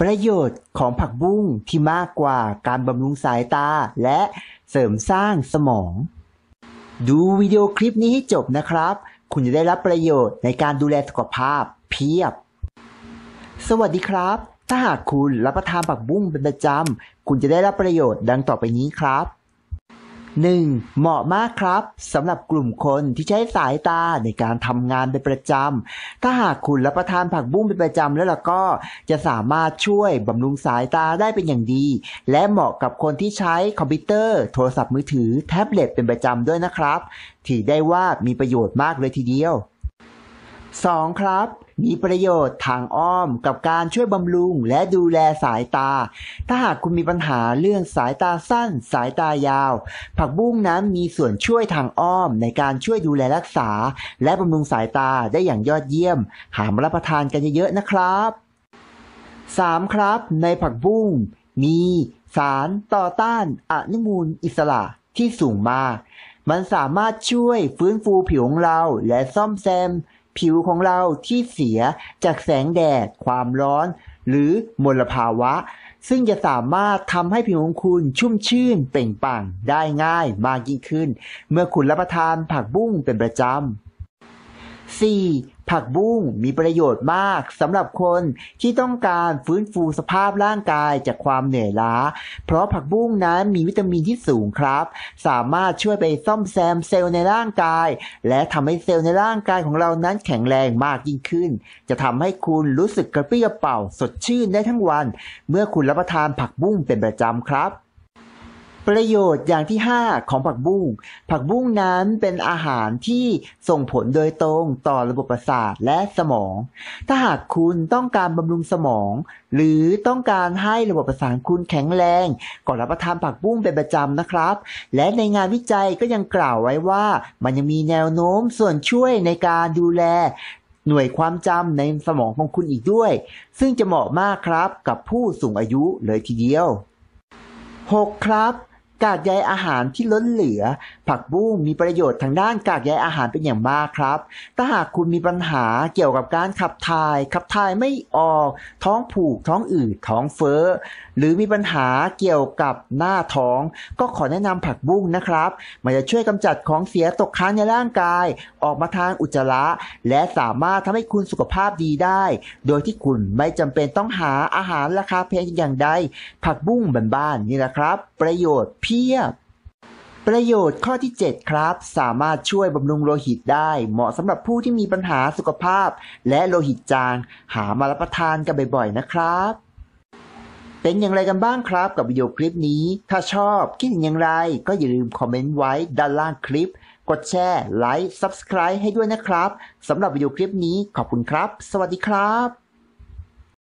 ประโยชน์ของผักบุ้งที่มากกว่าการบำรุงสายตาและเสริมสร้างสมอง ดูวิดีโอคลิปนี้ให้จบนะครับ คุณจะได้รับประโยชน์ในการดูแลสุขภาพเพียบ สวัสดีครับ ถ้าหากคุณรับประทานผักบุ้งเป็นประจำคุณจะได้รับประโยชน์ดังต่อไปนี้ครับ 1. เหมาะมากครับสำหรับกลุ่มคนที่ใช้สายตาในการทำงานเป็นประจำ ถ้าหากคุณรับประทานผักบุ้งเป็นประจำแล้วล่ะก็จะสามารถช่วยบำรุงสายตาได้เป็นอย่างดี และเหมาะกับคนที่ใช้คอมพิวเตอร์ โทรศัพท์มือถือ แท็บเล็ตเป็นประจำด้วยนะครับ ถือได้ว่ามีประโยชน์มากเลยทีเดียว 2. ครับมีประโยชน์ทางอ้อมกับการช่วยบำรุงและดูแลสายตา ถ้าหากคุณมีปัญหาเรื่องสายตาสั้นสายตายาว ผักบุ้งนั้นมีส่วนช่วยทางอ้อมในการช่วยดูแลรักษา และบำรุงสายตาได้อย่างยอดเยี่ยม หามรับประทานกันเยอะๆนะครับ 3. ครับในผักบุ้งมีสารต่อต้าน อนุมูลอิสระที่สูงมาก มันสามารถช่วยฟื้นฟูผิวของเราและซ่อมแซมผิวของเราที่เสียจากแสงแดด ความร้อน หรือมลภาวะ ซึ่งจะสามารถทำให้ผิวของคุณชุ่มชื่นเปล่งปลั่งได้ง่ายมากยิ่งขึ้น เมื่อคุณรับประทานผักบุ้งเป็นประจำ 4. ผักบุ้งมีประโยชน์มากสำหรับคนที่ต้องการฟื้นฟูสภาพร่างกายจากความเหนื่อยล้า เพราะผักบุ้งนั้นมีวิตามินที่สูงครับ สามารถช่วยไปซ่อมแซมเซลล์ในร่างกาย และทำให้เซลล์ในร่างกายของเรานั้นแข็งแรงมากยิ่งขึ้น จะทำให้คุณรู้สึกกระปรี้กระเป๋าสดชื่นได้ทั้งวัน เมื่อคุณรับประทานผักบุ้งเป็นประจำครับประโยชน์อย่างที่ 5 ของผักบุ้ง ผักบุ้งนั้นเป็นอาหารที่ส่งผลโดยตรงต่อระบบประสาทและสมอง ถ้าหากคุณต้องการบำรุงสมอง หรือต้องการให้ระบบประสาทคุณแข็งแรง ก็รับประทานผักบุ้งเป็นประจำนะครับ และในงานวิจัยก็ยังกล่าวไว้ว่า มันยังมีแนวโน้มส่วนช่วยในการดูแล หน่วยความจำในสมองของคุณอีกด้วย ซึ่งจะเหมาะมากครับกับผู้สูงอายุเลยทีเดียว 6. ครับกากใยอาหารที่ล้นเหลือ ผักบุ้งมีประโยชน์ทางด้านกากใยอาหารเป็นอย่างมากครับ ถ้าหากคุณมีปัญหาเกี่ยวกับการขับถ่าย ขับถ่ายไม่ออกท้องผูกท้องอืดท้องเฟ้อหรือมีปัญหาเกี่ยวกับหน้าท้อง ก็ขอแนะนำผักบุ้งนะครับมันจะช่วยกำจัดของเสียตกค้างในร่างกายออกมาทางอุจจาระ และสามารถทำให้คุณสุขภาพดีได้ โดยที่คุณไม่จำเป็นต้องหาอาหารราคาแพงอย่างใดผักบุ้งบ้านๆนี่แหละครับ ประโยชน์พียบประโยชน์ข้อที่ 7 ครับ สามารถช่วยบำรุงโลหิตได้เหมาะสำหรับผู้ที่มีปัญหาสุขภาพและโลหิตจางหามารับประทานกันบ่อยๆนะครับ เป็นอย่างไรกันบ้างครับกับวิดีโอคลิปนี้ถ้าชอบ คิดอย่างไร ก็อย่าลืมคอมเมนต์ไว้ด้านล่างคลิป กดแชร์ไลค์ Subscribe ให้ด้วยนะครับสำหรับวิดีโอคลิปนี้ขอบคุณครับ สวัสดีครับ